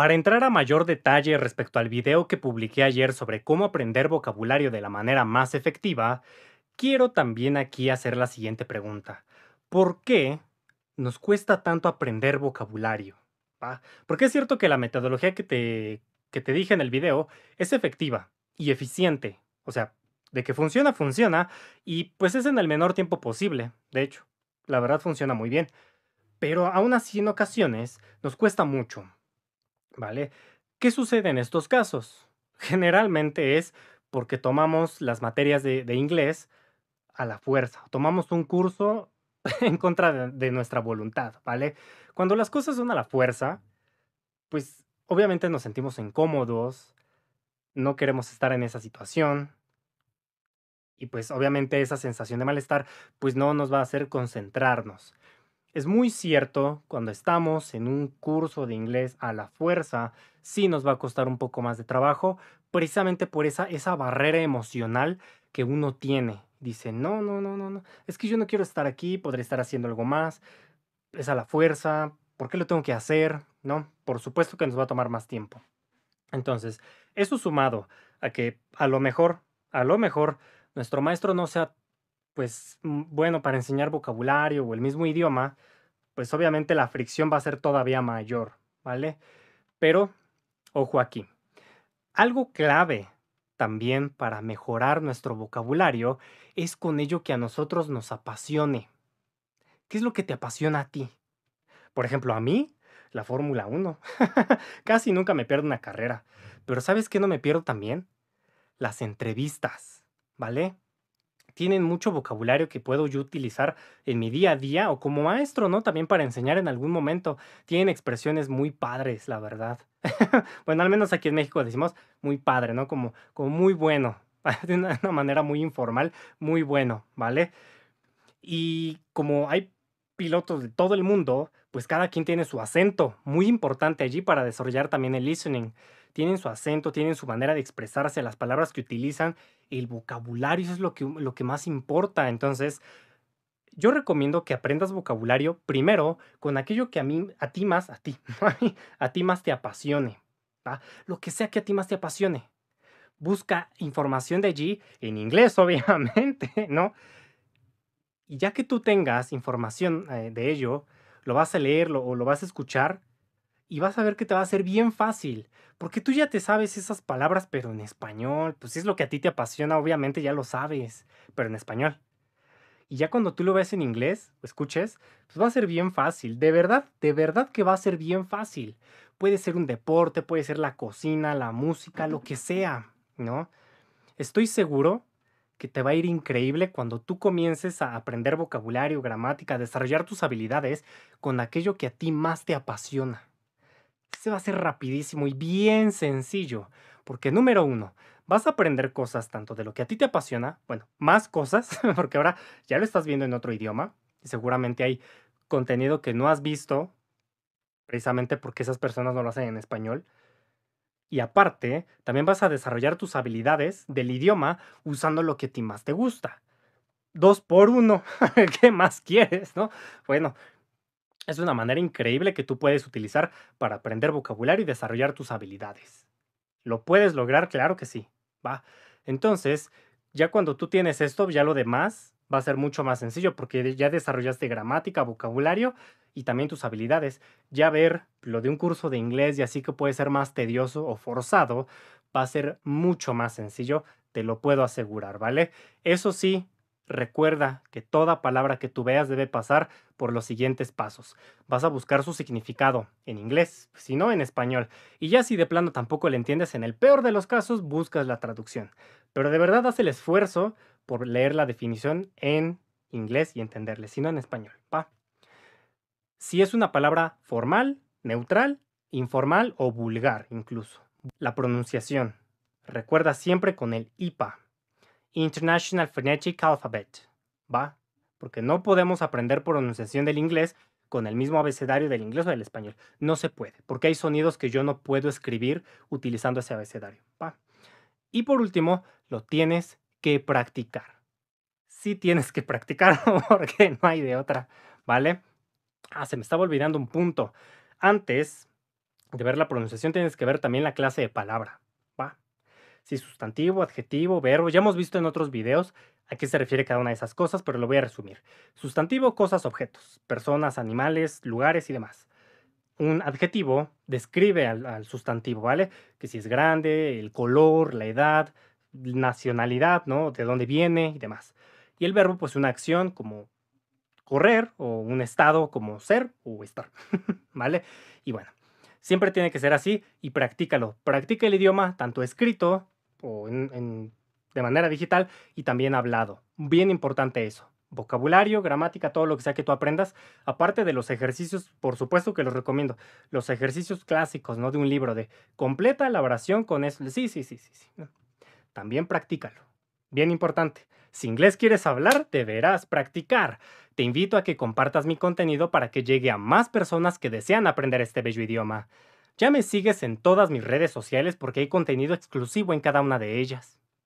Para entrar a mayor detalle respecto al video que publiqué ayer sobre cómo aprender vocabulario de la manera más efectiva, quiero también aquí hacer la siguiente pregunta. ¿Por qué nos cuesta tanto aprender vocabulario? Porque es cierto que la metodología que te, que te dije en el video es efectiva y eficiente. O sea, de que funciona, funciona, y pues es en el menor tiempo posible, de hecho. La verdad funciona muy bien. Pero aún así en ocasiones nos cuesta mucho, ¿Vale? ¿Qué sucede en estos casos? Generalmente es porque tomamos las materias de, inglés a la fuerza, tomamos un curso en contra de, de nuestra voluntad, ¿vale? Cuando las cosas son a la fuerza, pues obviamente nos sentimos incómodos, no queremos estar en esa situación, y pues obviamente esa sensación de malestar pues no nos va a hacer concentrarnos. Es muy cierto, cuando estamos en un curso de inglés a la fuerza, sí nos va a costar un poco más de trabajo, precisamente por esa, esa barrera emocional que uno tiene. Dice, no, no, no, no, no, es que yo no quiero estar aquí, podré estar haciendo algo más, es a la fuerza, ¿por qué lo tengo que hacer? ¿No? Por supuesto que nos va a tomar más tiempo. Entonces, eso sumado a que a lo mejor, a lo mejor, nuestro maestro no sea pues mm, bueno para enseñar vocabulario o el mismo idioma, pues obviamente la fricción va a ser todavía mayor, ¿vale? Pero, ojo aquí, algo clave también para mejorar nuestro vocabulario es con ello que a nosotros nos apasione. ¿Qué es lo que te apasiona a ti? Por ejemplo, a mí, la Fórmula 1. Casi nunca me pierdo una carrera. Pero ¿sabes qué no me pierdo también? Las entrevistas, ¿vale? tienen mucho vocabulario que puedo yo utilizar en mi día a día o como maestro, ¿no? También para enseñar en algún momento. Tienen expresiones muy padres, la verdad. bueno, al menos aquí en México decimos muy padre, ¿no? Como, como muy bueno, de una, una manera muy informal, muy bueno, ¿vale? Y como hay pilotos de todo el mundo, pues cada quien tiene su acento, muy importante allí para desarrollar también el listening tienen su acento, tienen su manera de expresarse, las palabras que utilizan, el vocabulario, es lo que, lo que más importa. Entonces, yo recomiendo que aprendas vocabulario primero con aquello que a mí, a ti más, a ti, a ti más te apasione. Lo que sea que a ti más te apasione. Busca información de allí, en inglés obviamente, ¿no? Y ya que tú tengas información eh, de ello, lo vas a leer o lo vas a escuchar, y vas a ver que te va a ser bien fácil, porque tú ya te sabes esas palabras, pero en español, pues es lo que a ti te apasiona, obviamente ya lo sabes, pero en español. Y ya cuando tú lo ves en inglés, o escuches, pues va a ser bien fácil, de verdad, de verdad que va a ser bien fácil. Puede ser un deporte, puede ser la cocina, la música, lo que sea, ¿no? Estoy seguro que te va a ir increíble cuando tú comiences a aprender vocabulario, gramática, desarrollar tus habilidades con aquello que a ti más te apasiona. Se va a hacer rapidísimo y bien sencillo, porque número uno, vas a aprender cosas tanto de lo que a ti te apasiona, bueno, más cosas, porque ahora ya lo estás viendo en otro idioma, y seguramente hay contenido que no has visto, precisamente porque esas personas no lo hacen en español. Y aparte, también vas a desarrollar tus habilidades del idioma usando lo que a ti más te gusta. Dos por uno, ¿qué más quieres, no? Bueno, es una manera increíble que tú puedes utilizar para aprender vocabulario y desarrollar tus habilidades. ¿Lo puedes lograr? Claro que sí. Va. Entonces, ya cuando tú tienes esto, ya lo demás va a ser mucho más sencillo porque ya desarrollaste gramática, vocabulario y también tus habilidades. Ya ver lo de un curso de inglés y así que puede ser más tedioso o forzado, va a ser mucho más sencillo, te lo puedo asegurar, ¿vale? Eso sí, Recuerda que toda palabra que tú veas debe pasar por los siguientes pasos. Vas a buscar su significado en inglés, si no en español. Y ya si de plano tampoco le entiendes, en el peor de los casos buscas la traducción. Pero de verdad haz el esfuerzo por leer la definición en inglés y entenderle, si no en español. Pa. Si es una palabra formal, neutral, informal o vulgar incluso. La pronunciación. Recuerda siempre con el IPA International Phonetic Alphabet, ¿va? Porque no podemos aprender pronunciación del inglés con el mismo abecedario del inglés o del español. No se puede, porque hay sonidos que yo no puedo escribir utilizando ese abecedario. ¿va? Y por último, lo tienes que practicar. Sí tienes que practicar porque no hay de otra, ¿vale? Ah, se me estaba olvidando un punto. Antes de ver la pronunciación tienes que ver también la clase de palabra si sustantivo, adjetivo, verbo. Ya hemos visto en otros videos a qué se refiere cada una de esas cosas, pero lo voy a resumir. Sustantivo, cosas, objetos, personas, animales, lugares y demás. Un adjetivo describe al, al sustantivo, ¿vale? Que si es grande, el color, la edad, nacionalidad, ¿no? De dónde viene y demás. Y el verbo, pues una acción como correr o un estado como ser o estar, ¿vale? Y bueno, Siempre tiene que ser así y practícalo. Practica el idioma, tanto escrito o de manera digital y también hablado. Bien importante eso. Vocabulario, gramática, todo lo que sea que tú aprendas. Aparte de los ejercicios, por supuesto que los recomiendo. Los ejercicios clásicos, ¿no? De un libro de completa la oración con eso. Sí, sí, sí, sí. sí. También practícalo. Bien importante. Si inglés quieres hablar, deberás practicar. Te invito a que compartas mi contenido para que llegue a más personas que desean aprender este bello idioma. Ya me sigues en todas mis redes sociales porque hay contenido exclusivo en cada una de ellas.